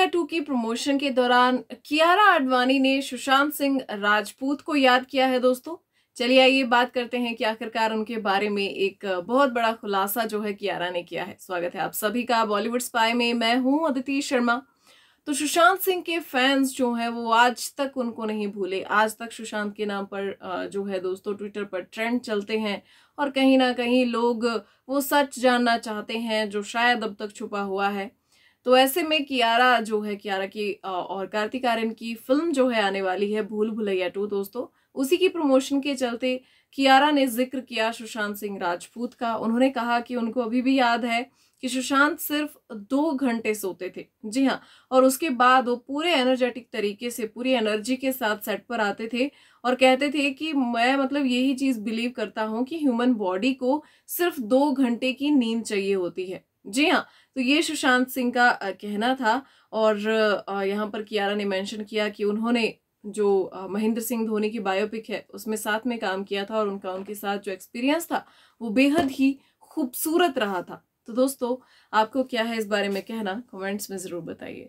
India to की promotion के दौरान कियारा आडवाणी ने सुशांत सिंह राजपूत को याद किया है दोस्तों चलिए आइए बात करते हैं कि आखिरकार उनके बारे में एक बहुत बड़ा खुलासा जो है कियारा ने किया है स्वागत है आप सभी का बॉलीवुड स्पाई में मैं हूं अदिति शर्मा तो सुशांत सिंह के फैंस जो हैं वो आज तक उनको नहीं भूले आज तक सुशांत के नाम पर जो है दोस्तों ट्विटर पर ट्रेंड चलते हैं और कहीं ना कहीं लोग वो सच जानना चाहते हैं जो शायद अब तक छुपा हुआ है तो ऐसे में कियारा जो है कियारा की और कार्तिक आर्यन की फिल्म जो है आने वाली है भूल भुलैया टू दोस्तों उसी की प्रमोशन के चलते कियारा ने जिक्र किया सुशांत सिंह राजपूत का उन्होंने कहा कि उनको अभी भी याद है कि सुशांत सिर्फ दो घंटे सोते थे जी हाँ और उसके बाद वो पूरे एनर्जेटिक तरीके से पूरी एनर्जी के साथ सेट पर आते थे और कहते थे कि मैं मतलब यही चीज़ बिलीव करता हूँ कि ह्यूमन बॉडी को सिर्फ दो घंटे की नींद चाहिए होती है जी हाँ तो ये सुशांत सिंह का कहना था और यहाँ पर कियारा ने मेंशन किया कि उन्होंने जो महेंद्र सिंह धोनी की बायोपिक है उसमें साथ में काम किया था और उनका उनके साथ जो एक्सपीरियंस था वो बेहद ही खूबसूरत रहा था तो दोस्तों आपको क्या है इस बारे में कहना कमेंट्स में ज़रूर बताइए